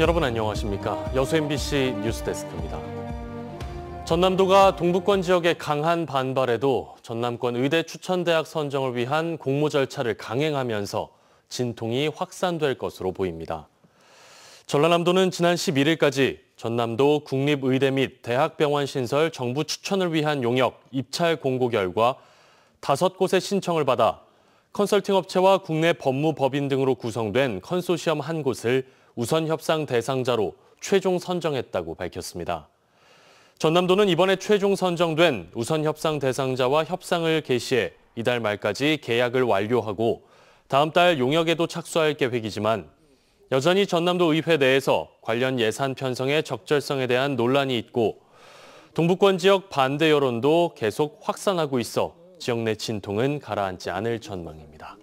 여러분 안녕하십니까? 여수 MBC 뉴스데스크입니다. 전남도가 동북권 지역의 강한 반발에도 전남권 의대 추천 대학 선정을 위한 공모 절차를 강행하면서 진통이 확산될 것으로 보입니다. 전라남도는 지난 11일까지 전남도 국립의대 및 대학병원 신설 정부 추천을 위한 용역 입찰 공고 결과 다섯 곳의 신청을 받아 컨설팅 업체와 국내 법무법인 등으로 구성된 컨소시엄 한 곳을 우선 협상 대상자로 최종 선정했다고 밝혔습니다. 전남도는 이번에 최종 선정된 우선 협상 대상자와 협상을 개시해 이달 말까지 계약을 완료하고 다음 달 용역에도 착수할 계획이지만 여전히 전남도 의회 내에서 관련 예산 편성의 적절성에 대한 논란이 있고 동북권 지역 반대 여론도 계속 확산하고 있어 지역 내 진통은 가라앉지 않을 전망입니다.